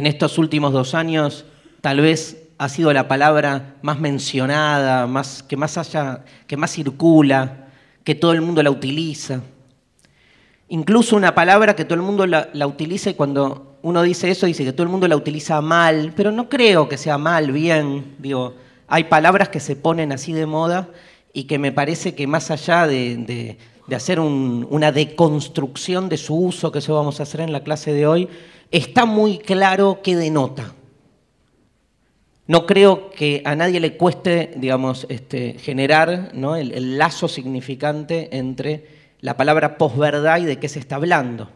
en estos últimos dos años tal vez ha sido la palabra más mencionada, más, que, más haya, que más circula, que todo el mundo la utiliza. Incluso una palabra que todo el mundo la, utilice utiliza y cuando uno dice eso dice que todo el mundo la utiliza mal, pero no creo que sea mal, bien. Digo, hay palabras que se ponen así de moda y que me parece que más allá de, de hacer una deconstrucción de su uso, que eso vamos a hacer en la clase de hoy, está muy claro qué denota. No creo que a nadie le cueste, digamos, este, generar ¿no? el, el, lazo significante entre la palabra posverdad y de qué se está hablando.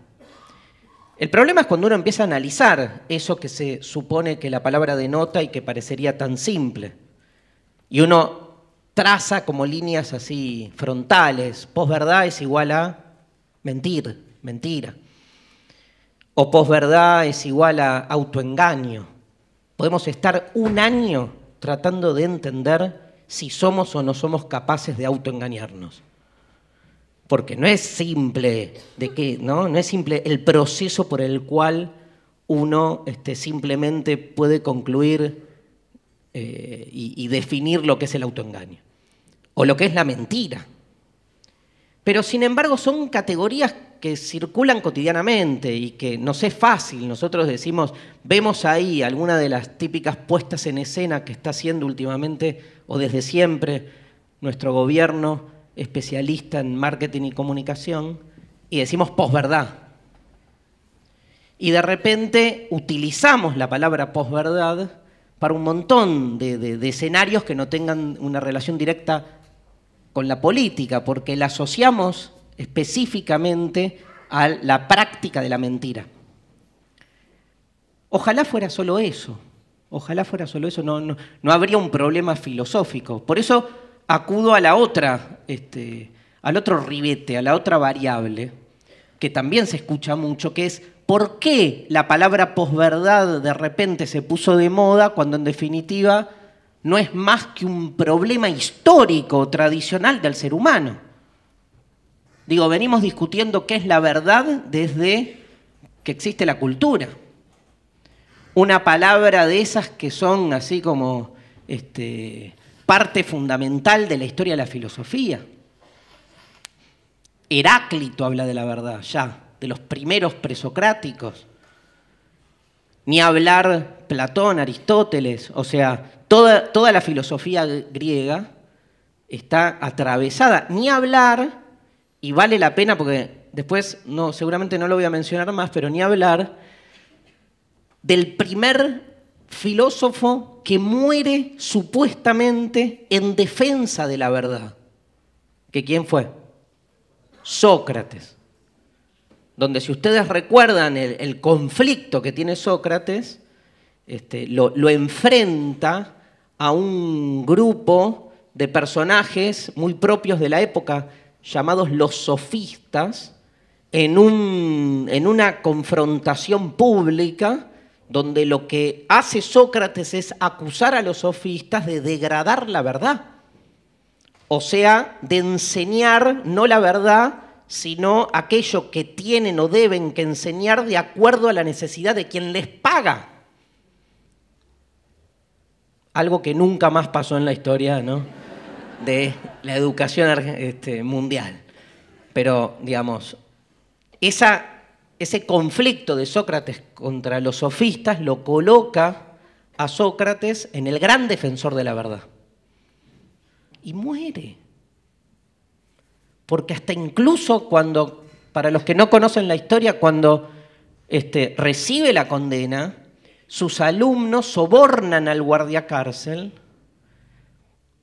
El problema es cuando uno empieza a analizar eso que se supone que la palabra denota y que parecería tan simple. Y uno traza como líneas así frontales. Posverdad es igual a mentir, mentira. O posverdad es igual a autoengaño. Podemos estar un año tratando de entender si somos o no somos capaces de autoengañarnos. Porque no es simple de que, ¿no? No es simple el proceso por el cual uno este, simplemente puede concluir eh, y, y definir lo que es el autoengaño o lo que es la mentira. Pero sin embargo son categorías que circulan cotidianamente y que no es fácil. Nosotros decimos, vemos ahí alguna de las típicas puestas en escena que está haciendo últimamente o desde siempre nuestro gobierno especialista en marketing y comunicación y decimos posverdad. Y de repente utilizamos la palabra posverdad un montón de, escenarios que no tengan una relación directa con la política, porque la asociamos específicamente a la práctica de la mentira. Ojalá fuera solo eso, ojalá fuera solo eso, no, no, no habría un problema filosófico. Por eso acudo a la otra, este, al otro ribete, a la otra variable, que también se escucha mucho, que es por qué la palabra posverdad de repente se puso de moda cuando en definitiva no es más que un problema histórico tradicional del ser humano. Digo, venimos discutiendo qué es la verdad desde que existe la cultura. Una palabra de esas que son así como este, parte fundamental de la historia de la filosofía. Heráclito habla de la verdad ya de los primeros presocráticos, ni hablar Platón, Aristóteles, o sea, toda, toda la filosofía griega está atravesada, ni hablar, y vale la pena porque después no, seguramente no lo voy a mencionar más, pero ni hablar del primer filósofo que muere supuestamente en defensa de la verdad. ¿Que quién fue? Sócrates donde si ustedes recuerdan el, conflicto que tiene Sócrates, este, lo, enfrenta a un grupo de personajes muy propios de la época, llamados los sofistas, en, una confrontación pública donde lo que hace Sócrates es acusar a los sofistas de degradar la verdad, o sea, de enseñar no la verdad, sino aquello que tienen o deben que enseñar de acuerdo a la necesidad de quien les paga. Algo que nunca más pasó en la historia de la educación este, mundial. Pero, digamos, ese conflicto de Sócrates contra los sofistas lo coloca a Sócrates en el gran defensor de la verdad. Y muere. Porque hasta incluso cuando, para los que no conocen la historia, cuando este, recibe la condena, sus alumnos sobornan al guardia cárcel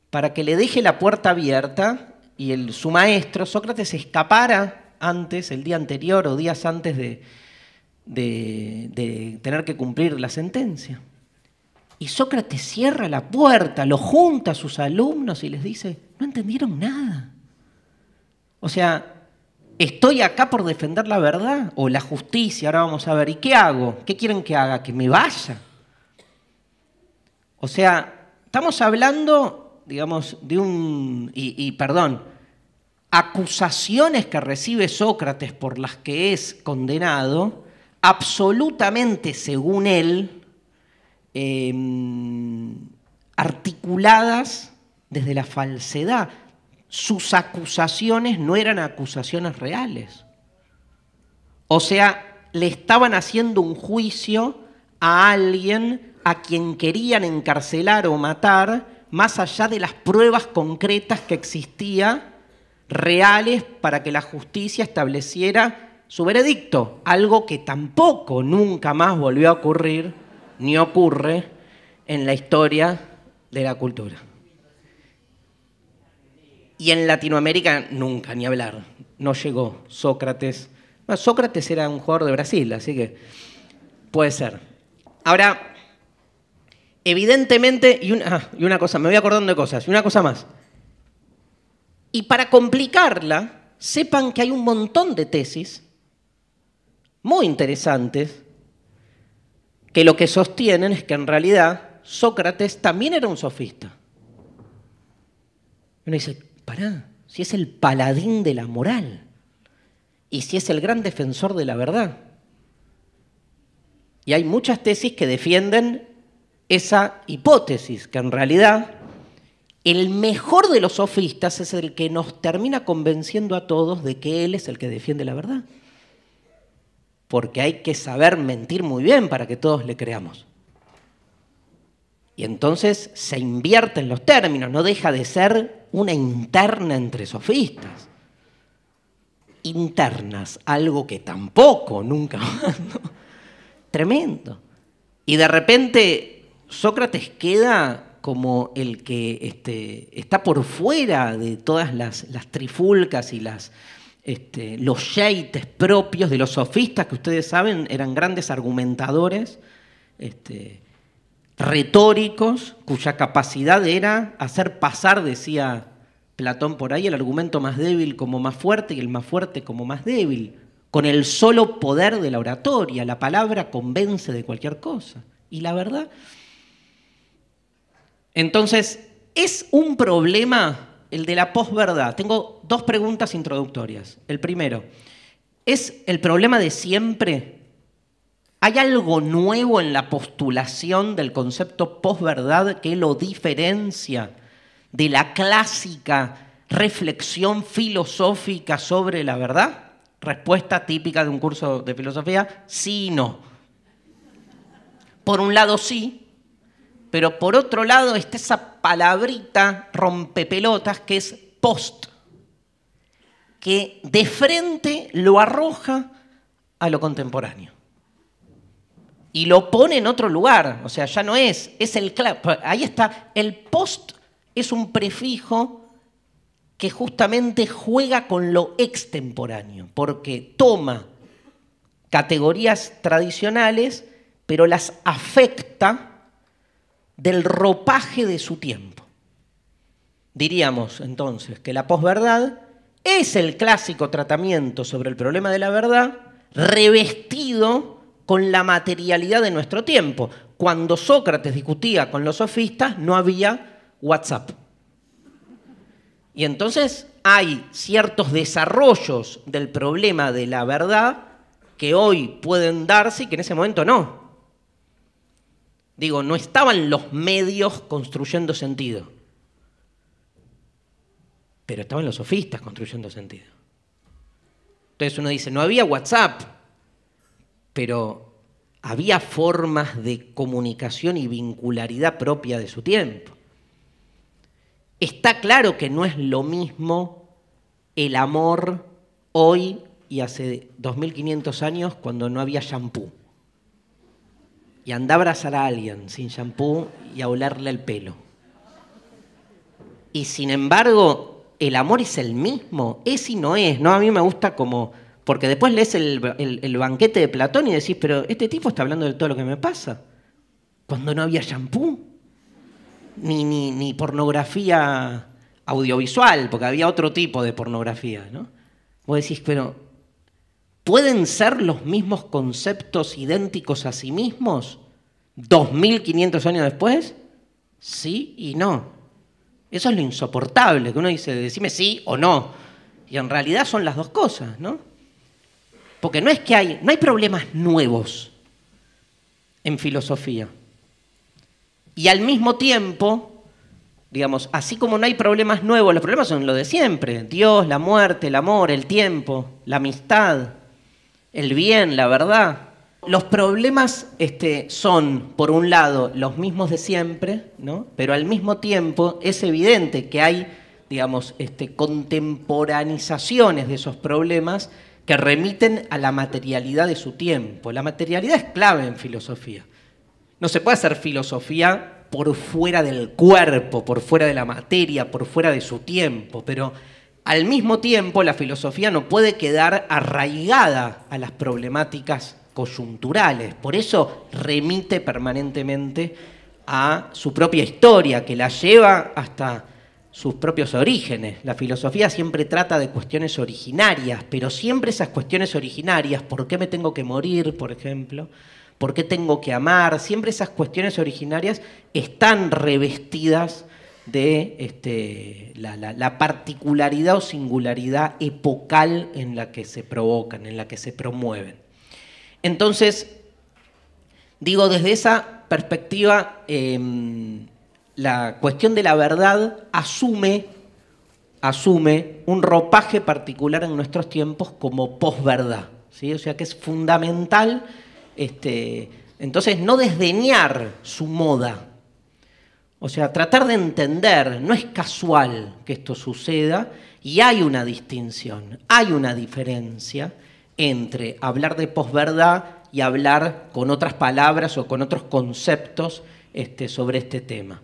para que le deje la puerta abierta y su maestro, Sócrates, escapara antes, el día anterior o días antes de, de tener que cumplir la sentencia. Y Sócrates cierra la puerta, lo junta a sus alumnos y les dice, no entendieron nada. O sea, ¿estoy acá por defender la verdad o la justicia? Ahora vamos a ver, ¿y qué hago? ¿Qué quieren que haga? ¿Que me vaya? O sea, estamos hablando, digamos, de un, y, perdón, acusaciones que recibe Sócrates por las que es condenado, absolutamente, según él, em, articuladas desde la falsedad sus acusaciones no eran acusaciones reales. O sea, le estaban haciendo un juicio a alguien a quien querían encarcelar o matar, más allá de las pruebas concretas que existía, reales, para que la justicia estableciera su veredicto, algo que tampoco nunca más volvió a ocurrir, ni ocurre en la historia de la cultura. Y en Latinoamérica nunca, ni hablar. No llegó Sócrates. Sócrates era un jugador de Brasil, así que puede ser. Ahora, evidentemente, y una, ah, y una cosa, me voy acordando de cosas, y una cosa más. Y para complicarla, sepan que hay un montón de tesis muy interesantes que lo que sostienen es que en realidad Sócrates también era un sofista. Uno dice, si es el paladín de la moral y si es el gran defensor de la verdad. Y hay muchas tesis que defienden esa hipótesis, que en realidad el mejor de los sofistas es el que nos termina convenciendo a todos de que él es el que defiende la verdad. Porque hay que saber mentir muy bien para que todos le creamos. Y entonces se invierte en los términos, no deja de ser una interna entre sofistas. Internas, algo que tampoco nunca más, Tremendo. Y de repente Sócrates queda como el que este, está por fuera de todas las, trifulcas y las, este, los yeites propios de los sofistas, que ustedes saben eran grandes argumentadores. Este, retóricos cuya capacidad era hacer pasar, decía Platón por ahí, el argumento más débil como más fuerte y el más fuerte como más débil, con el solo poder de la oratoria. La palabra convence de cualquier cosa. Y la verdad... Entonces, es un problema el de la posverdad. Tengo dos preguntas introductorias. El primero, ¿es el problema de siempre hay algo nuevo en la postulación del concepto posverdad que lo diferencia de la clásica reflexión filosófica sobre la verdad. Respuesta típica de un curso de filosofía, sí y no. Por un lado sí, pero por otro lado está esa palabrita rompepelotas que es post, que de frente lo arroja a lo contemporáneo y lo pone en otro lugar. O sea, ya no es, es el Ahí está, el post es un prefijo que justamente juega con lo extemporáneo, porque toma categorías tradicionales, pero las afecta del ropaje de su tiempo. Diríamos entonces que la posverdad es el clásico tratamiento sobre el problema de la verdad, revestido con la materialidad de nuestro tiempo. Cuando Sócrates discutía con los sofistas no había WhatsApp. Y entonces hay ciertos desarrollos del problema de la verdad que hoy pueden darse y que en ese momento no. Digo, no estaban los medios construyendo sentido, pero estaban los sofistas construyendo sentido. Entonces uno dice, no había WhatsApp, pero había formas de comunicación y vincularidad propia de su tiempo. Está claro que no es lo mismo el amor hoy y hace 2500 años cuando no había shampoo. Y andar a abrazar a alguien sin shampoo y a olerle el pelo. Y sin embargo, el amor es el mismo, es y no es. No, a mí me gusta como porque después lees el, banquete de Platón y decís, pero este tipo está hablando de todo lo que me pasa. Cuando no había shampoo, ni, pornografía audiovisual, porque había otro tipo de pornografía, ¿no? Vos decís, pero ¿pueden ser los mismos conceptos idénticos a sí mismos 2500 años después? Sí y no. Eso es lo insoportable, que uno dice, decime sí o no. Y en realidad son las dos cosas, ¿no? Porque no es que hay, no hay problemas nuevos en filosofía. Y al mismo tiempo, digamos, así como no hay problemas nuevos, los problemas son los de siempre. Dios, la muerte, el amor, el tiempo, la amistad, el bien, la verdad. Los problemas este, son, por un lado, los mismos de siempre, ¿no? pero al mismo tiempo es evidente que hay, digamos, este, contemporanizaciones de esos problemas que remiten a la materialidad de su tiempo. La materialidad es clave en filosofía. No se puede hacer filosofía por fuera del cuerpo, por fuera de la materia, por fuera de su tiempo, pero al mismo tiempo la filosofía no puede quedar arraigada a las problemáticas coyunturales. Por eso remite permanentemente a su propia historia, que la lleva hasta sus propios orígenes. La filosofía siempre trata de cuestiones originarias, pero siempre esas cuestiones originarias, ¿por qué me tengo que morir, por ejemplo? ¿Por qué tengo que amar? Siempre esas cuestiones originarias están revestidas de este, la, particularidad o singularidad epocal en la que se provocan, en la que se promueven. Entonces, digo, desde esa perspectiva, em, la cuestión de la verdad asume, asume un ropaje particular en nuestros tiempos como posverdad. ¿sí? O sea que es fundamental este, entonces no desdeñar su moda. O sea, tratar de entender, no es casual que esto suceda y hay una distinción, hay una diferencia entre hablar de posverdad y hablar con otras palabras o con otros conceptos este, sobre este tema.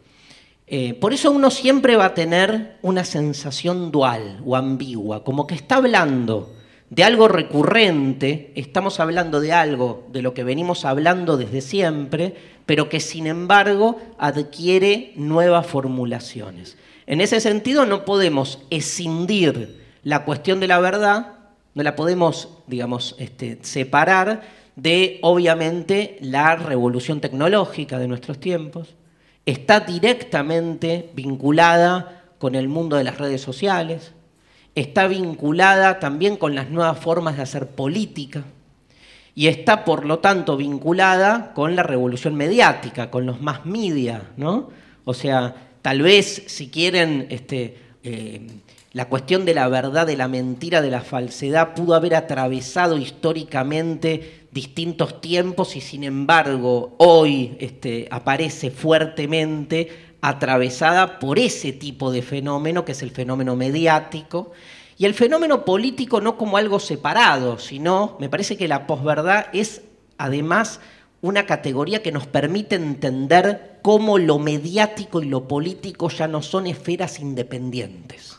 Eh, por eso uno siempre va a tener una sensación dual o ambigua, como que está hablando de algo recurrente, estamos hablando de algo de lo que venimos hablando desde siempre, pero que sin embargo adquiere nuevas formulaciones. En ese sentido no podemos escindir la cuestión de la verdad, no la podemos, digamos, este, separar de obviamente la revolución tecnológica de nuestros tiempos, está directamente vinculada con el mundo de las redes sociales, está vinculada también con las nuevas formas de hacer política y está por lo tanto vinculada con la revolución mediática, con los más media, ¿no? O sea, tal vez si quieren este, eh, la cuestión de la verdad, de la mentira, de la falsedad pudo haber atravesado históricamente distintos tiempos y sin embargo hoy este, aparece fuertemente atravesada por ese tipo de fenómeno que es el fenómeno mediático y el fenómeno político no como algo separado, sino me parece que la posverdad es además una categoría que nos permite entender cómo lo mediático y lo político ya no son esferas independientes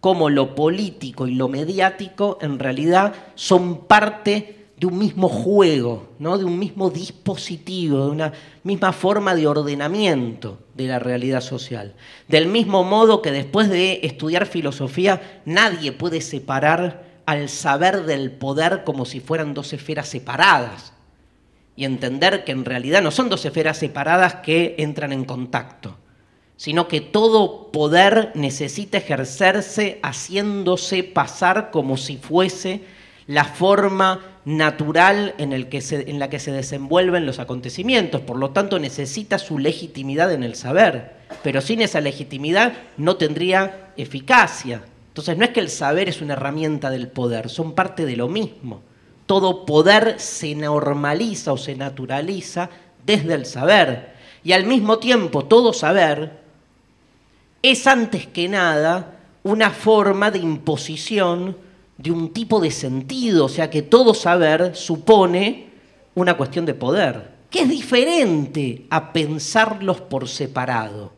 como lo político y lo mediático en realidad son parte de un mismo juego, de un mismo dispositivo, de una misma forma de ordenamiento de la realidad social. Del mismo modo que después de estudiar filosofía, nadie puede separar al saber del poder como si fueran dos esferas separadas y entender que en realidad no son dos esferas separadas que entran en contacto, sino que todo poder necesita ejercerse haciéndose pasar como si fuese la forma natural en, la que se desenvuelven los acontecimientos. Por lo tanto, necesita su legitimidad en el saber, pero sin esa legitimidad no tendría eficacia. Entonces, no es que el saber es una herramienta del poder, son parte de lo mismo. Todo poder se normaliza o se naturaliza desde el saber. Y al mismo tiempo, todo saber es antes que nada una forma de imposición de un tipo de sentido, o sea que todo saber supone una cuestión de poder, que es diferente a pensarlos por separado.